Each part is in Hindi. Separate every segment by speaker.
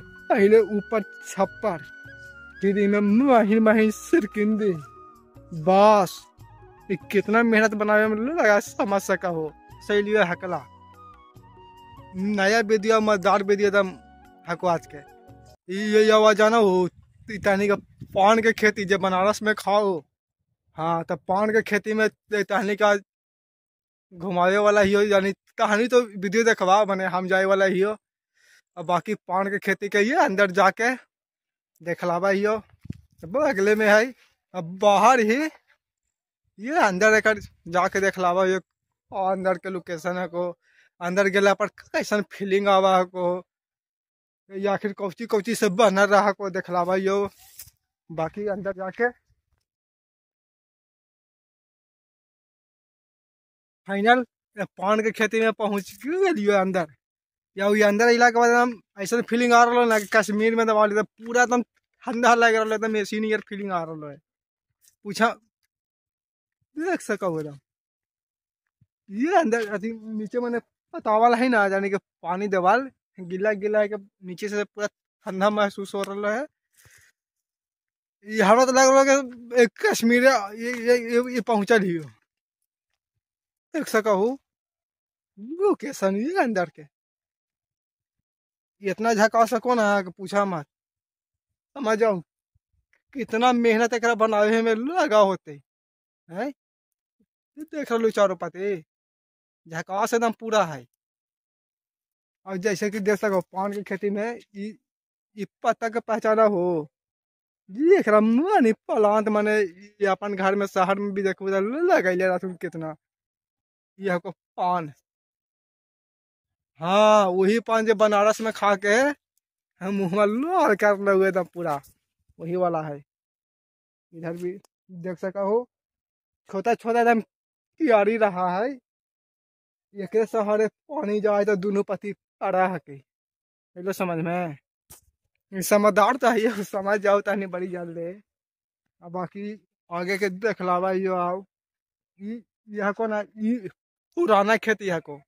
Speaker 1: पहले ऊपर छप्पर दीदी में महीन महीन सिरकिंदी बस कितना मेहनत बनावे में लगा समझ सका हो सही लिया हकला नया बेदिया मजदार बेदिया दम हको आज के ये आवाज आना हो इतनी का पान के खेती जब बनारस में खाओ हाँ तब पान के खेती में इतनी का घुमावे वाला ही हो यानी कहानी तो वीडियो देखवा बने हम जाए वाला ही हो और बाकी पान के खेती कहिए अंदर जाके देखलावा भाई अब अगले में है अब बाहर ही ये अंदर एक जाके देखलावा ये और अंदर के लोकेशन है को अंदर गला पर कैसन फीलिंग आवा को या फिर कौची कौची से बनर रहा को देखलावा भाई बाकी अंदर जाके फाइनल पान के खेती में पहुंच गए अंदर या अंदर अला के बाद ऐसा फीलिंग तो आ रहा है कश्मीर में दबा तो लेते तो पूरा एकदम ठंडा लग रहा है एकदम एसी नियर फीलिंग आ रहा है पूछा देख सका एकदम ये अंदर अति नीचे मैंने पता वाला ही ना जाने के पानी दबाल गिला गिला है कि नीचे से पूरा ठंडा महसूस हो रहा है यहाँ तो लग रहा है कश्मीर ये ये ये, ये नहीं हो देख सका हूँ कैसा नहीं अंदर के इतना झका सको ना कि पूछा मत समझ जाओ कितना मेहनत एक बनावे में लगा होते है देख रहा चारों पते झकास एकदम पूरा है और जैसे कि देख सको पान की खेती में इ पत्ता के पहचाना हो जी एक मानी प्लांट माने अपन घर में शहर में भी देखो लगैले रहते कितना यह को पान हाँ वही पान जो बनारस में खा के हम मुँह लोहर कर लगे एकदम पूरा वही वाला है इधर भी देख सका हो छोटा छोटा एकदम कियारी रहा है एक सहारे पानी जाए तो दोनों पति पड़ा है कि लो समझ में समझदार तो है समझ जाओ तहनी तो बड़ी जल्दी और बाकी आगे के देख लावा यो आओ यह को ना पुराना खेती है को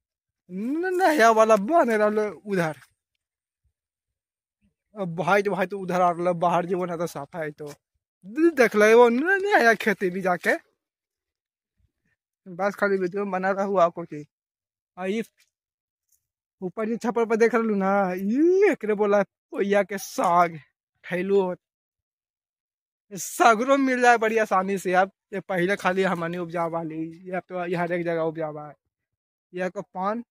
Speaker 1: नया वाला बन रहा उधर भाई तो भाई तो उधर आ रहा बाहर जो बना था साफ है तो देख ले वो नया खेती भी जाके बस खाली वीडियो बना रहा हुआ आपको की आई ऊपर जो छपर पर देख रहा ना ये एक बोला पोया के साग फैलू सागरो मिल जाए बड़ी आसानी से अब ये पहले खाली हमने उपजा वाली अब तो हर एक जगह उपजावा है यह को पान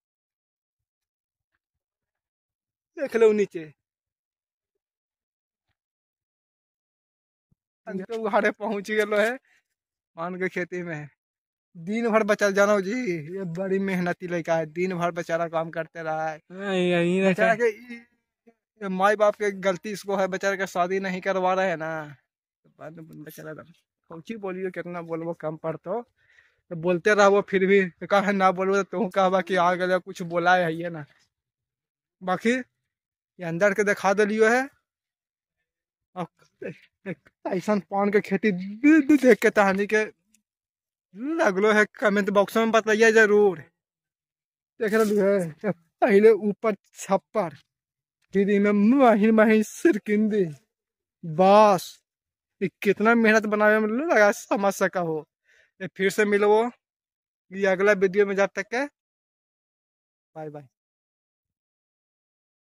Speaker 1: देख लो नीचे घरे हाँ तो पहुंच गए है मान के खेती में दिन भर बचा जानो जी ये बड़ी मेहनती लड़का है दिन भर बेचारा काम करते रहा है हाँ हाँ अच्छा। माई बाप के गलती इसको है बेचारे का शादी नहीं करवा रहे है ना तो बाद में बेचारा फौजी बोलियो कितना बोलबो कम पड़तो तो बोलते रहो फिर भी कहा ना बोलो तो तुम कहबा कि आ गया कुछ बोला है ये ना बाकी ये अंदर के दिखा दिलियो है ऐसा पान के खेती देख के तहानी के लगलो है कमेंट बॉक्स में बताइए जरूर देख रही है पहले ऊपर छप्पर दीदी में महीन महीन सिरकिंदी बास ये कितना मेहनत बनावे में लगा समझ सका हो ये फिर से मिलो ये अगला वीडियो में जब तक के बाय बाय